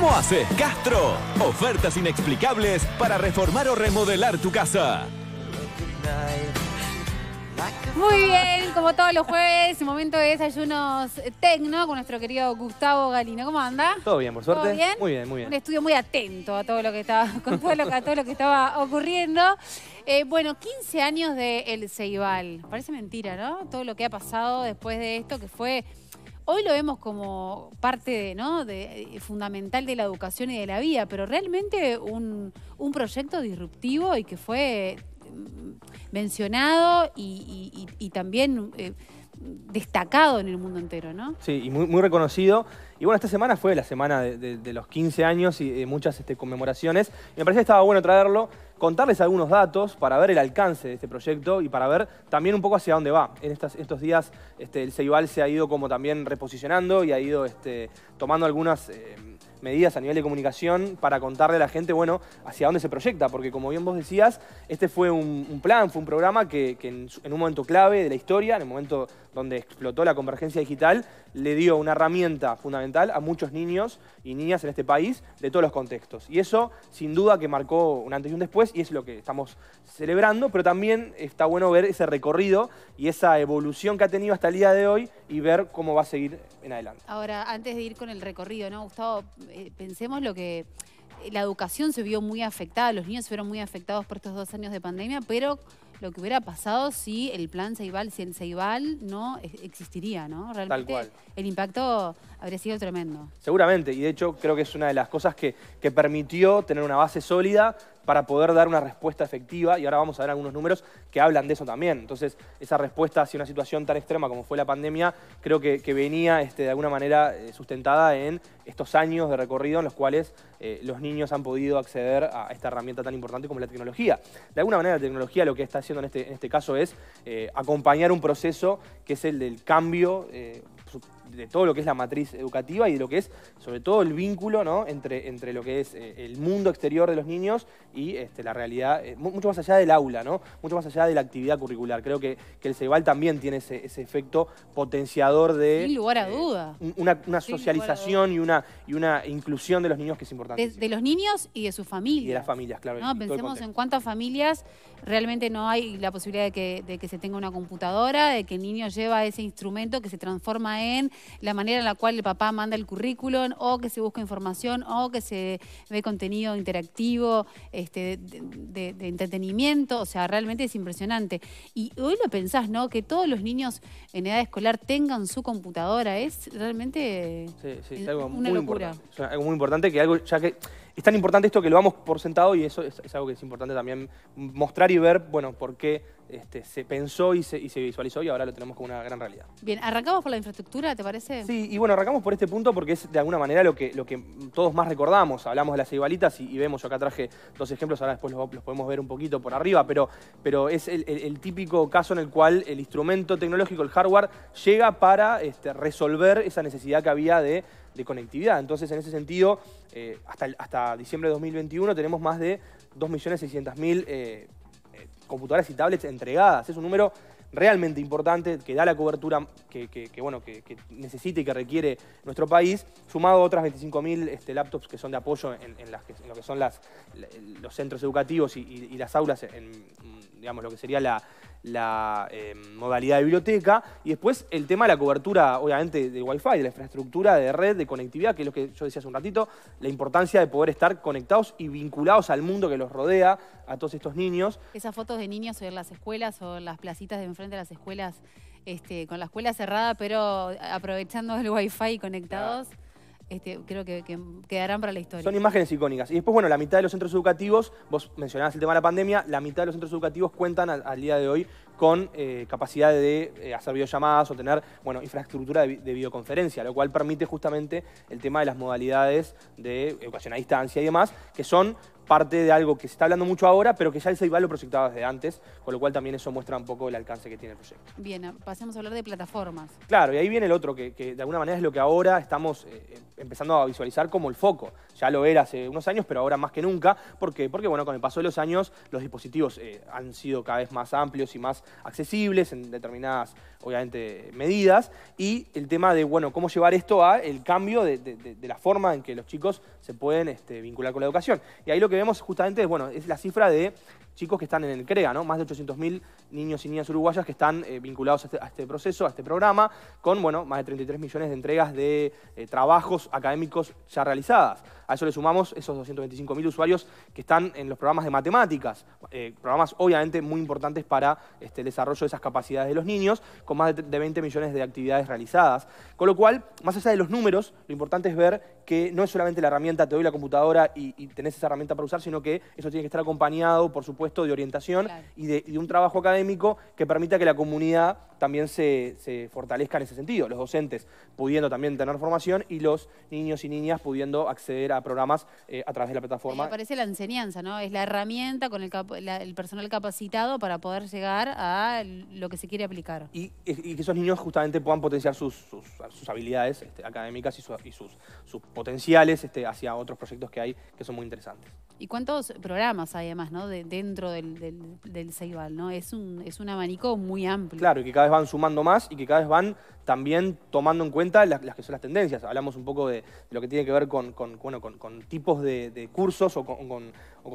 ¿Cómo haces, Castro? Ofertas inexplicables para reformar o remodelar tu casa. Muy bien, como todos los jueves, momento de desayunos tecno con nuestro querido Gustavo Galina. ¿Cómo anda? Todo bien, por suerte. Muy bien, muy bien. Un estudio muy atento a todo lo que estaba, con todo que estaba ocurriendo. Eh, bueno, 15 años de El Ceibal. Parece mentira, ¿no? Todo lo que ha pasado después de esto, que fue Hoy lo vemos como parte de, eh, fundamental de la educación y de la vida, pero realmente un, proyecto disruptivo y que fue mm, mencionado y, también eh, destacado en el mundo entero, ¿no? Sí, y muy, reconocido. Y bueno, esta semana fue la semana de, los 15 años y de muchas este, conmemoraciones. Y me parece que estaba bueno traerlo contarles algunos datos para ver el alcance de este proyecto y para ver también un poco hacia dónde va. En estos días este, el Ceibal se ha ido como también reposicionando y ha ido este, tomando algunas... Eh, medidas a nivel de comunicación para contarle a la gente, bueno, hacia dónde se proyecta, porque como bien vos decías, este fue un, plan, fue un programa que, en, en, un momento clave de la historia, en el momento donde explotó la convergencia digital, le dio una herramienta fundamental a muchos niños y niñas en este país de todos los contextos. Y eso, sin duda, que marcó un antes y un después, y es lo que estamos celebrando, pero también está bueno ver ese recorrido y esa evolución que ha tenido hasta el día de hoy y ver cómo va a seguir en adelante. Ahora, antes de ir con el recorrido, ¿no, Gustavo? Eh, pensemos lo que eh, la educación se vio muy afectada, los niños se vieron muy afectados por estos dos años de pandemia, pero lo que hubiera pasado si el plan Ceibal, si no eh, existiría, ¿no? Realmente cual. el impacto habría sido tremendo. Seguramente, y de hecho creo que es una de las cosas que, que permitió tener una base sólida para poder dar una respuesta efectiva y ahora vamos a ver algunos números que hablan de eso también. Entonces, esa respuesta hacia una situación tan extrema como fue la pandemia, creo que, venía este, de alguna manera eh, sustentada en estos años de recorrido en los cuales eh, los niños han podido acceder a esta herramienta tan importante como la tecnología. De alguna manera la tecnología lo que está haciendo en este, en este caso es eh, acompañar un proceso que es el del cambio de todo lo que es la matriz educativa y de lo que es, sobre todo, el vínculo ¿no? entre, entre lo que es eh, el mundo exterior de los niños y este, la realidad, eh, mucho más allá del aula, ¿no? mucho más allá de la actividad curricular. Creo que, que el CEBAL también tiene ese, efecto potenciador de... Sin lugar a eh, duda. Una, socialización y una, y una inclusión de los niños que es importante. De, los niños y de sus familias. Y de las familias, claro. pensemos en cuántas familias realmente no hay la posibilidad de que, de que se tenga una computadora, de que el niño lleva ese instrumento que se transforma en la manera en la cual el papá manda el currículum o que se busca información o que se ve contenido interactivo, este, de, entretenimiento, o sea, realmente es impresionante. Y hoy lo pensás, ¿no? Que todos los niños en edad escolar tengan su computadora, es realmente sí, sí, es eh, algo una muy locura. Importante. Es algo muy importante que algo, ya que es tan importante esto que lo vamos por sentado y eso es, algo que es importante también mostrar y ver, bueno, por qué este, se pensó y se, visualizó y ahora lo tenemos como una gran realidad. Bien, arrancamos por la infraestructura, ¿te parece? Sí, y bueno, arrancamos por este punto porque es de alguna manera lo que, todos más recordamos. Hablamos de las igualitas y, vemos, yo acá traje dos ejemplos, ahora después los, podemos ver un poquito por arriba, pero, es el, típico caso en el cual el instrumento tecnológico, el hardware, llega para este, resolver esa necesidad que había de de conectividad. Entonces, en ese sentido, eh, hasta, hasta diciembre de 2021 tenemos más de 2.600.000 eh, eh, computadoras y tablets entregadas. Es un número realmente importante que da la cobertura que, bueno, que, necesita y que requiere nuestro país, sumado a otras 25.000 este, laptops que son de apoyo en, lo que son los centros educativos y, y las aulas en, digamos, lo que sería la, eh, modalidad de biblioteca. Y después el tema de la cobertura, obviamente, de Wi-Fi, de la infraestructura de red, de conectividad, que es lo que yo decía hace un ratito, la importancia de poder estar conectados y vinculados al mundo que los rodea, a todos estos niños. Esas fotos de niños en las escuelas o en las placitas de enfrente de las escuelas, este, con la escuela cerrada, pero aprovechando el Wi-Fi conectados. Este, creo que, quedarán para la historia. Son imágenes icónicas. Y después, bueno, la mitad de los centros educativos, vos mencionabas el tema de la pandemia, la mitad de los centros educativos cuentan al, día de hoy con eh, capacidad de eh, hacer videollamadas o tener, bueno, infraestructura de, videoconferencia, lo cual permite justamente el tema de las modalidades de educación a distancia y demás, que son parte de algo que se está hablando mucho ahora, pero que ya el Ceibal lo proyectaba desde antes, con lo cual también eso muestra un poco el alcance que tiene el proyecto. Bien, pasemos a hablar de plataformas. Claro, y ahí viene el otro, que, de alguna manera es lo que ahora estamos eh, em, empezando a visualizar como el foco. Ya lo era hace unos años, pero ahora más que nunca. ¿Por qué? Porque, bueno, con el paso de los años, los dispositivos eh, han sido cada vez más amplios y más accesibles en determinadas obviamente, medidas, y el tema de, bueno, cómo llevar esto a el cambio de, de, la forma en que los chicos se pueden este, vincular con la educación. Y ahí lo que vemos justamente es, bueno, es la cifra de chicos que están en el CREA, ¿no? Más de 800.000 niños y niñas uruguayas que están eh, vinculados este, a este, proceso, a este programa, con, bueno, más de 33 millones de entregas de eh, trabajos académicos ya realizadas. A eso le sumamos esos 225.000 usuarios que están en los programas de matemáticas, eh, programas obviamente muy importantes para este, el desarrollo de esas capacidades de los niños, con más de, 20 millones de actividades realizadas. Con lo cual, más allá de los números, lo importante es ver que no es solamente la herramienta, te doy la computadora y, y tenés esa herramienta para usar, sino que eso tiene que estar acompañado, por supuesto, de orientación y, de, un trabajo académico que permita que la comunidad también se, fortalezca en ese sentido. Los docentes pudiendo también tener formación y los niños y niñas pudiendo acceder a programas eh, a través de la plataforma. Me parece la enseñanza, ¿no? Es la herramienta con el, personal capacitado para poder llegar a lo que se quiere aplicar. Y, que esos niños justamente puedan potenciar sus, habilidades este, académicas y, sus, potenciales este, hacia otros proyectos que hay que son muy interesantes. Y cuántos programas hay además, ¿no? dentro del, del, Ceibal, ¿no? Es un, es un abanico muy amplio. Claro, y que cada vez van sumando más y que cada vez van también tomando en cuenta las, que son las tendencias. Hablamos un poco de, lo que tiene que ver con, tipos de, cursos o, con,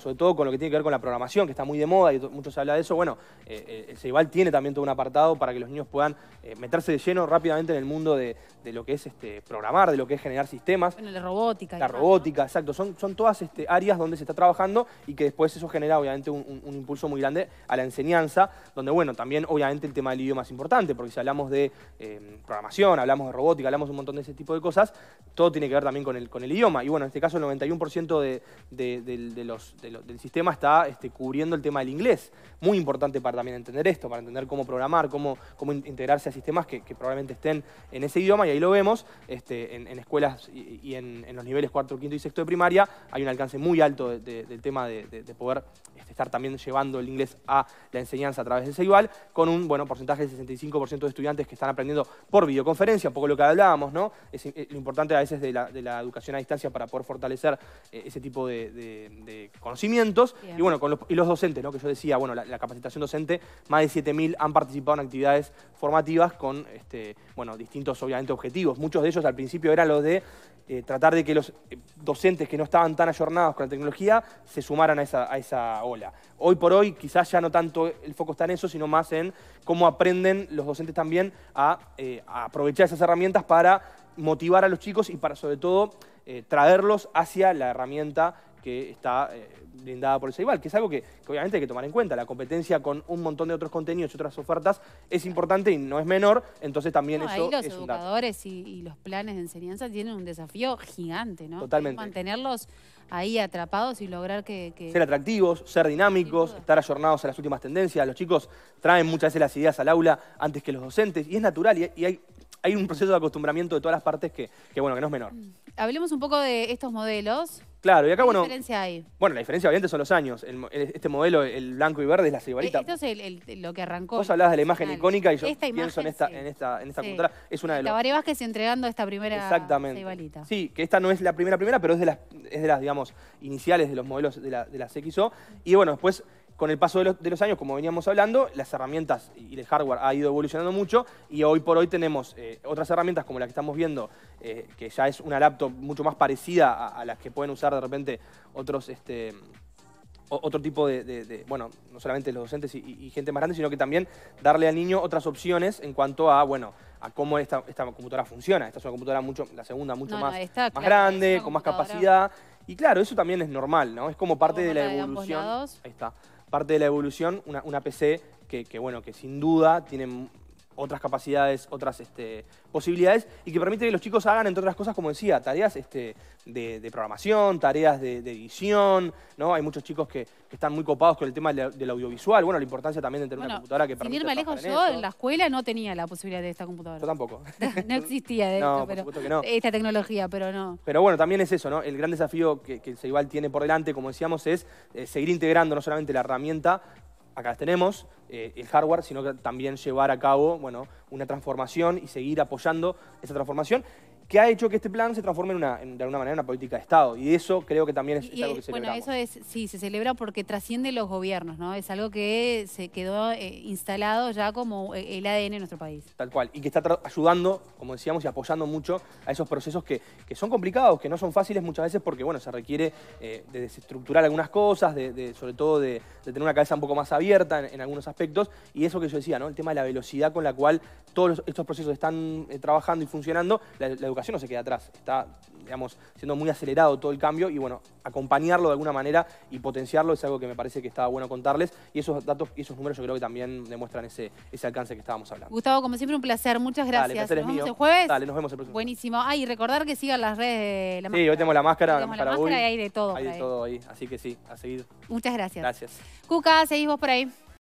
sobre todo con lo que tiene que ver con la programación, que está muy de moda y mucho se habla de eso. Bueno, eh, eh, el Ceibal tiene también todo un apartado para que los niños puedan eh, meterse de lleno rápidamente en el mundo de, lo que es este, programar, de lo que es generar sistemas. la robótica. La robótica, exacto. Son, son todas este, áreas donde se trabajando y que después eso genera obviamente un, impulso muy grande a la enseñanza, donde bueno, también obviamente el tema del idioma es importante, porque si hablamos de eh, programación, hablamos de robótica, hablamos de un montón de ese tipo de cosas, todo tiene que ver también con el, con el idioma. Y bueno, en este caso el 91% de, los, del sistema está este, cubriendo el tema del inglés. Muy importante para también entender esto, para entender cómo programar, cómo, cómo integrarse a sistemas que, probablemente estén en ese idioma, y ahí lo vemos este, en, escuelas y, en, en, los niveles 4, 5 y sexto de primaria, hay un alcance muy alto de, del tema de, poder este, estar también llevando el inglés a la enseñanza a través de Seibal, con un bueno, porcentaje del 65% de estudiantes que están aprendiendo por videoconferencia, un poco lo que hablábamos, ¿no? Es, eh, lo importante a veces de la, educación a distancia para poder fortalecer eh, ese tipo de, conocimientos. Y bueno, con los, y los docentes, ¿no? Que yo decía, bueno, la, capacitación docente, más de 7.000 han participado en actividades formativas con este, bueno, distintos, obviamente, objetivos. Muchos de ellos al principio eran los de eh, tratar de que los docentes que no estaban tan ayornados con la tecnología se sumaran a esa, ola. Hoy por hoy quizás ya no tanto el foco está en eso, sino más en cómo aprenden los docentes también a, eh, aprovechar esas herramientas para motivar a los chicos y para sobre todo eh, traerlos hacia la herramienta que está eh, brindada por el Ceibal, que es algo que, obviamente hay que tomar en cuenta. La competencia con un montón de otros contenidos y otras ofertas es importante y no es menor, entonces también eso ahí los educadores Y, los planes de enseñanza tienen un desafío gigante, ¿no? Totalmente. Mantenerlos ahí atrapados y lograr que, Ser atractivos, ser dinámicos, estar ayornados a las últimas tendencias. Los chicos traen muchas veces las ideas al aula antes que los docentes y es natural y hay hay un proceso de acostumbramiento de todas las partes que, bueno, que no es menor. Mm. Hablemos un poco de estos modelos. Claro, y acá, bueno... ¿Qué diferencia hay? Bueno, la diferencia obviamente son los años. este modelo, el blanco y verde, es la cebarita. E, esto es lo que arrancó. Vos hablabas de la imagen icónica y yo pienso en esta, en esta, en Es una de las... entregando esta primera Exactamente. Sí, que esta no es la primera primera, pero es de las, de las digamos, iniciales de los modelos de, la, de las XO. Y bueno, después con el paso de los, años, como veníamos hablando, las herramientas y el hardware ha ido evolucionando mucho y hoy por hoy tenemos eh, otras herramientas como la que estamos viendo, eh, que ya es una laptop mucho más parecida a, las que pueden usar de repente otros... Este, otro tipo de, bueno, no solamente los docentes y, gente más grande, sino que también darle al niño otras opciones en cuanto a, bueno, a cómo esta, esta computadora funciona. Esta es una computadora mucho, la segunda, mucho más, grande, con más capacidad. Y claro, eso también es normal, ¿no? Es como parte de la evolución. Ahí está parte de la evolución, una, una PC que, que, bueno, que sin duda tiene otras capacidades, otras este, posibilidades y que permite que los chicos hagan, entre otras cosas, como decía, tareas este, de, programación, tareas de, edición, ¿no? Hay muchos chicos que, están muy copados con el tema del, audiovisual, bueno, la importancia también de tener una computadora que permite... Sin irme lejos, yo en, la escuela no tenía la posibilidad de esta computadora. Yo tampoco. no existía de esta tecnología, pero no. Pero bueno, también es eso, ¿no? El gran desafío que, que el tiene por delante, como decíamos, es eh, seguir integrando no solamente la herramienta, acá tenemos eh, el hardware, sino que también llevar a cabo bueno, una transformación y seguir apoyando esa transformación que ha hecho que este plan se transforme de alguna manera en una política de Estado. Y eso creo que también es, algo que celebramos. Bueno, eso es, sí, se celebra porque trasciende los gobiernos, ¿no? Es algo que se quedó eh, instalado ya como eh, el ADN en nuestro país. Tal cual, y que está ayudando, como decíamos, y apoyando mucho a esos procesos que, son complicados, que no son fáciles muchas veces porque, bueno, se requiere eh, de desestructurar algunas cosas, de, sobre todo de, tener una cabeza un poco más abierta en, algunos aspectos, y eso que yo decía, ¿no? El tema de la velocidad con la cual todos estos procesos están trabajando y funcionando, no se queda atrás, está, digamos, siendo muy acelerado todo el cambio y, bueno, acompañarlo de alguna manera y potenciarlo es algo que me parece que estaba bueno contarles y esos datos y esos números yo creo que también demuestran ese, ese alcance que estábamos hablando. Gustavo, como siempre, un placer, muchas gracias. Dale, placer nos vemos es mío. el jueves. Dale, nos vemos el próximo. Buenísimo. Ah, y recordar que sigan las redes de la máscara. Sí, hoy tenemos la máscara. la máscara y hay de todo. Hay de todo ahí, así que sí, a seguir. Muchas gracias. Gracias. Cuca, seguís vos por ahí.